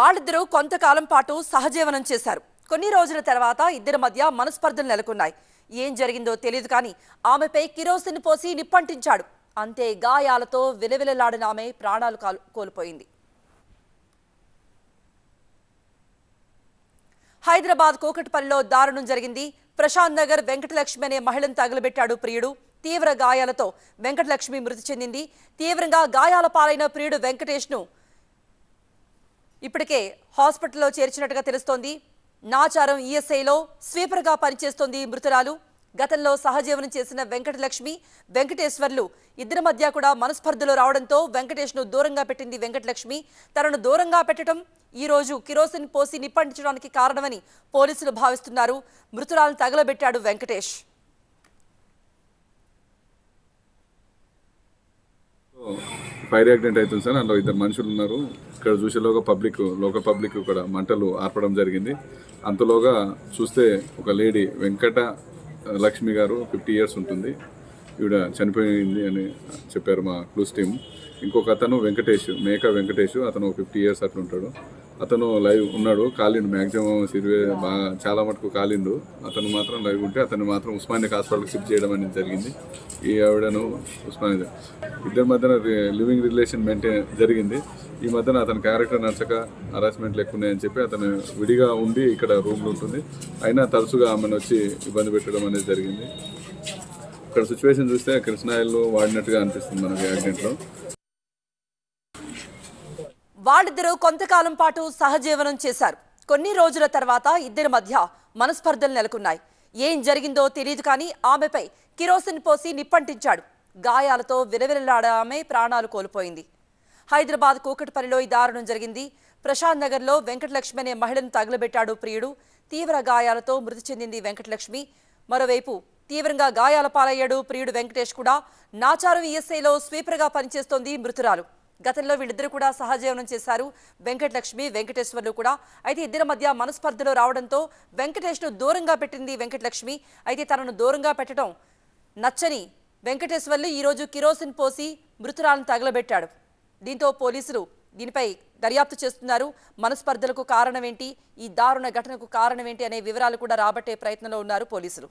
వాళ్ళిద్దరూ కొంతకాలం పాటు సహజీవనం చేశారు కొన్ని రోజుల తర్వాత ఇద్దరి మధ్య మనస్పర్ధలు నెలకొన్నాయి ఏం జరిగిందో తెలియదు కానీ ఆమెపై కిరోసిన్ పోసి నిప్పంటించాడు అంతే గాయాలతో విలవిలలాడిన ఆమె ప్రాణాలు కోల్పోయింది హైదరాబాద్ కోకట్పల్లిలో దారుణం జరిగింది ప్రశాంత్ నగర్ వెంకటలక్ష్మి అనే మహిళను తగులబెట్టాడు ప్రియుడు తీవ్ర గాయాలతో వెంకటలక్ష్మి మృతి చెందింది తీవ్రంగా గాయాల పాలైన ప్రియుడు వెంకటేష్ను ఇప్పటికే హాస్పిటల్లో చేర్చినట్టుగా తెలుస్తోంది నాచారం ఈఎస్ఐలో స్వీపర్గా పనిచేస్తోంది మృతురాలు గతంలో సహజీవనం చేసిన వెంకటలక్ష్మి వెంకటేశ్వర్లు ఇద్దరి మధ్య కూడా మనస్పర్ధలు రావడంతో వెంకటేష్ను దూరంగా పెట్టింది వెంకటలక్ష్మి తనను దూరంగా పెట్టడం ఈరోజు కిరోసిన్ పోసి నిప్పంటించడానికి కారణమని పోలీసులు భావిస్తున్నారు మృతురాలను తగలబెట్టాడు వెంకటేష్ ఫైర్ యాక్సిడెంట్ అవుతుంది సార్ అందులో ఇద్దరు మనుషులు ఉన్నారు ఇక్కడ చూసేలోగా పబ్లిక్ లోకల్ పబ్లిక్ ఇక్కడ మంటలు ఆర్పడం జరిగింది అంతలోగా చూస్తే ఒక లేడీ వెంకట లక్ష్మి గారు ఫిఫ్టీ ఇయర్స్ ఉంటుంది ఈవిడ చనిపోయింది అని చెప్పారు మా క్లూస్ టీం ఇంకొక అతను వెంకటేష్ మేక వెంకటేష్ అతను ఫిఫ్టీ ఇయర్స్ అట్లుంటాడు అతను లైవ్ ఉన్నాడు కాలిండు మ్యాక్సిమం సిరివే బాగా చాలా మటుకు కాలిండు అతను మాత్రం లైవ్ ఉంటే అతను మాత్రం ఉస్మానియా హాస్పిటల్కి షిఫ్ట్ చేయడం అనేది జరిగింది ఈ ఆవిడను ఉస్మానియా ఇద్దరి మధ్యన లివింగ్ రిలేషన్ మెయింటైన్ జరిగింది ఈ మధ్యన అతని క్యారెక్టర్ నచ్చక హరాస్మెంట్లు ఎక్కువ ఉన్నాయని చెప్పి అతను విడిగా ఉండి ఇక్కడ రూమ్లో ఉంటుంది అయినా తరచుగా ఆమెను వచ్చి ఇబ్బంది పెట్టడం అనేది జరిగింది ఇక్కడ సిచ్యువేషన్ చూస్తే కృష్ణాయిల్లో వాడినట్టుగా అనిపిస్తుంది మనకి యాక్సిడెంట్లో వాళ్ళిద్దరూ కొంతకాలం పాటు సహజీవనం చేశారు కొన్ని రోజుల తర్వాత ఇద్దరి మధ్య మనస్పర్ధలు నెలకొన్నాయి ఏం జరిగిందో తెలియదు కానీ ఆమెపై కిరోసిన్ పోసి నిప్పంటించాడు గాయాలతో విలవిలలాడామే ప్రాణాలు కోల్పోయింది హైదరాబాద్ కూకట్పల్లిలో ఈ దారుణం జరిగింది ప్రశాంత్ నగర్లో వెంకటలక్ష్మి అనే మహిళను తగులబెట్టాడు ప్రియుడు తీవ్ర గాయాలతో మృతి చెందింది వెంకటలక్ష్మి మరోవైపు తీవ్రంగా గాయాల పాలయ్యాడు ప్రియుడు వెంకటేష్ కూడా నాచారు ఈఎస్ఐలో e స్వీపర్గా పనిచేస్తోంది మృతురాలు గతంలో వీళ్ళిద్దరు కూడా సహజీవనం చేశారు వెంకటలక్ష్మి వెంకటేశ్వర్లు కూడా అయితే ఇద్దరి మధ్య మనస్పర్ధలు రావడంతో వెంకటేష్ను దూరంగా పెట్టింది వెంకటలక్ష్మి అయితే తనను దూరంగా పెట్టడం నచ్చని వెంకటేశ్వర్లు ఈరోజు కిరోసిన్ పోసి మృతురాలను తగలబెట్టాడు దీంతో పోలీసులు దీనిపై దర్యాప్తు చేస్తున్నారు మనస్పర్ధలకు కారణమేంటి ఈ దారుణ ఘటనకు కారణమేంటి అనే వివరాలు కూడా రాబట్టే ప్రయత్నంలో ఉన్నారు పోలీసులు